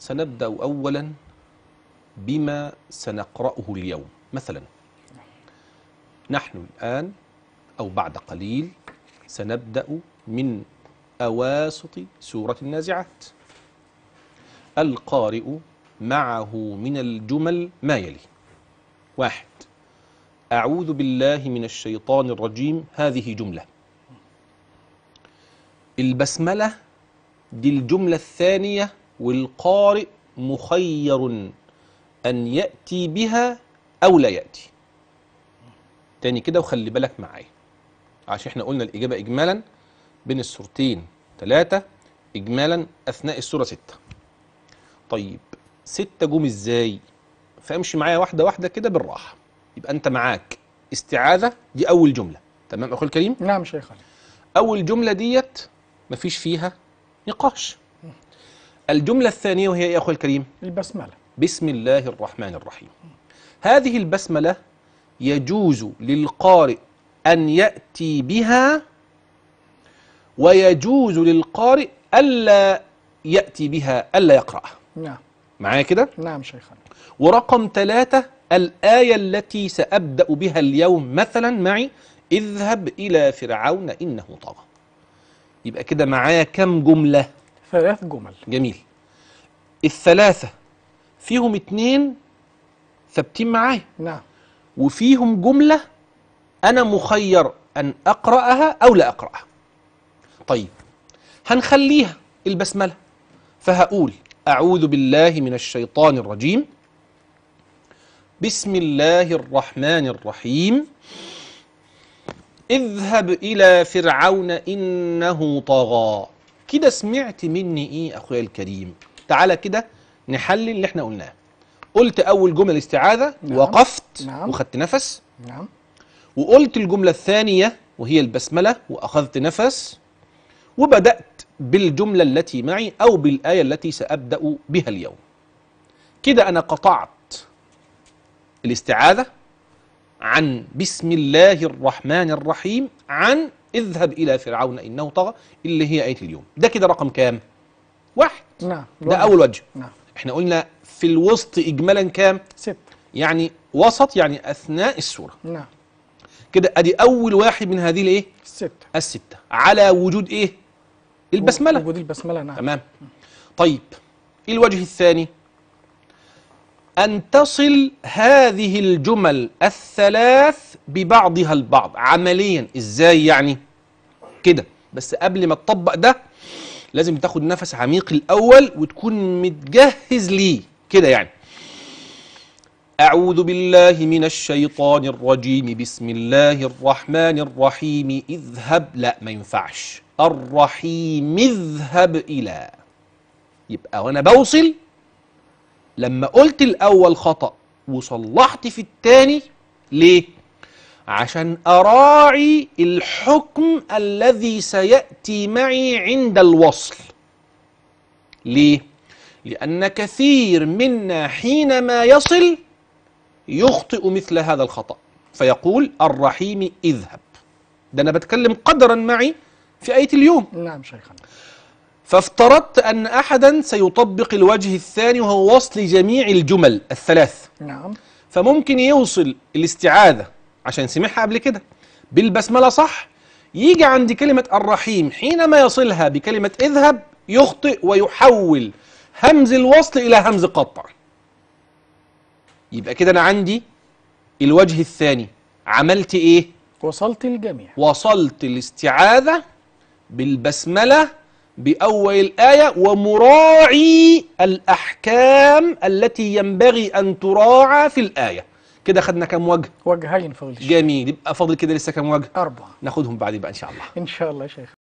سنبدأ أولا بما سنقرأه اليوم مثلا نحن الآن أو بعد قليل سنبدأ من أواسط سورة النازعات القارئ معه من الجمل ما يلي واحد أعوذ بالله من الشيطان الرجيم هذه جملة البسملة دي الجملة الثانية والقارئ مخير أن يأتي بها أو لا يأتي تاني كده وخلي بالك معايا عشان احنا قلنا الإجابة إجمالا بين السورتين ثلاثة إجمالا أثناء السورة ستة طيب ستة جم إزاي فامشي معايا واحدة واحدة كده بالراحة يبقى أنت معاك استعاذة دي أول جملة تمام أخوي الكريم نعم شيخ أول جملة ديت مفيش فيها نقاش الجملة الثانية وهي يا أخوي الكريم البسملة بسم الله الرحمن الرحيم هذه البسملة يجوز للقارئ أن يأتي بها ويجوز للقارئ ألا يأتي بها ألا يقرأها نعم معايا كده؟ نعم شيخنا ورقم ثلاثة الآية التي سأبدأ بها اليوم مثلا معي اذهب إلى فرعون إنه طغى يبقى كده معايا كم جملة؟ ثلاث جمل جميل الثلاثة فيهم اتنين ثابتين معايا نعم وفيهم جملة أنا مخير أن أقرأها أو لا أقرأها طيب هنخليها البسملة فهقول أعوذ بالله من الشيطان الرجيم بسم الله الرحمن الرحيم اذهب إلى فرعون إنه طغى كده سمعت مني إيه أخويا الكريم تعالى كده نحلل اللي احنا قلناه قلت اول جمله الاستعاذه نعم. وقفت نعم. وخدت نفس نعم وقلت الجمله الثانيه وهي البسمله واخذت نفس وبدات بالجمله التي معي او بالايه التي سابدا بها اليوم كده انا قطعت الاستعاذه عن بسم الله الرحمن الرحيم عن اذهب إلى فرعون إنه طغى اللي هي آية اليوم ده كده رقم كام؟ واحد نعم ده اول وجه نعم احنا قلنا في الوسط اجمالا كام ست يعني وسط يعني اثناء السوره نعم كده ادي اول واحد من هذه الايه الستة الستة على وجود ايه البسملة وجود البسملة نعم تمام طيب إيه الوجه الثاني أن تصل هذه الجمل الثلاث ببعضها البعض عمليا إزاي يعني كده بس قبل ما تطبق ده لازم تاخد نفس عميق الاول وتكون متجهز ليه كده يعني أعوذ بالله من الشيطان الرجيم بسم الله الرحمن الرحيم اذهب لا ما ينفعش الرحيم اذهب إلى يبقى وأنا بوصل لما قلت الأول خطأ وصلحت في التاني ليه؟ عشان أراعي الحكم الذي سيأتي معي عند الوصل ليه؟ لأن كثير منا حينما يصل يخطئ مثل هذا الخطأ فيقول الرحيم اذهب ده أنا بتكلم قدرا معي في آية اليوم نعم شيخنا فافترضت أن أحدا سيطبق الوجه الثاني وهو وصل جميع الجمل الثلاث نعم فممكن يوصل الاستعاذة عشان سمعها قبل كده بالبسملة صح يجي عند كلمة الرحيم حينما يصلها بكلمة اذهب يخطئ ويحول همز الوصل إلى همز قطع يبقى كده أنا عندي الوجه الثاني عملت إيه؟ وصلت الجميع وصلت الاستعاذة بالبسملة بأول الآية ومراعي الأحكام التي ينبغي أن تراعى في الآية كده خدنا كام وجه وجهين فاضل جميل يبقى فاضل كده لسه كام وجه اربعه ناخدهم بعدين بقى ان شاء الله ان شاء الله يا شيخ